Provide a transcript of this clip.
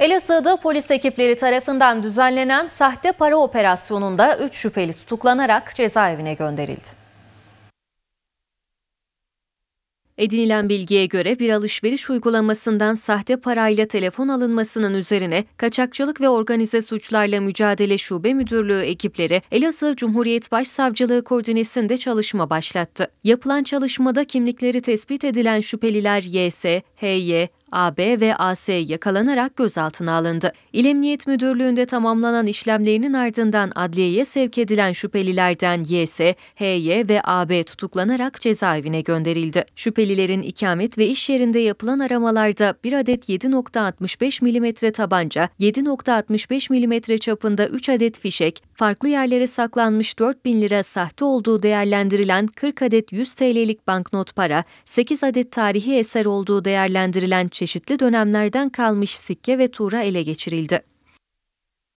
Elazığ'da polis ekipleri tarafından düzenlenen sahte para operasyonunda 3 şüpheli tutuklanarak cezaevine gönderildi. Edinilen bilgiye göre bir alışveriş uygulamasından sahte parayla telefon alınmasının üzerine Kaçakçılık ve Organize Suçlarla Mücadele Şube Müdürlüğü ekipleri Elazığ Cumhuriyet Başsavcılığı koordinesinde çalışma başlattı. Yapılan çalışmada kimlikleri tespit edilen şüpheliler YS, HY, AB ve AS yakalanarak gözaltına alındı. İl Emniyet Müdürlüğü'nde tamamlanan işlemlerinin ardından adliyeye sevk edilen şüphelilerden YS, HY ve AB tutuklanarak cezaevine gönderildi. Şüphelilerin ikamet ve iş yerinde yapılan aramalarda bir adet 7.65 mm tabanca, 7.65 mm çapında 3 adet fişek, farklı yerlere saklanmış 4 bin lira sahte olduğu değerlendirilen 40 adet 100 TL'lik banknot para, 8 adet tarihi eser olduğu değerlendirilen çeşitli dönemlerden kalmış sikke ve tuğra ele geçirildi.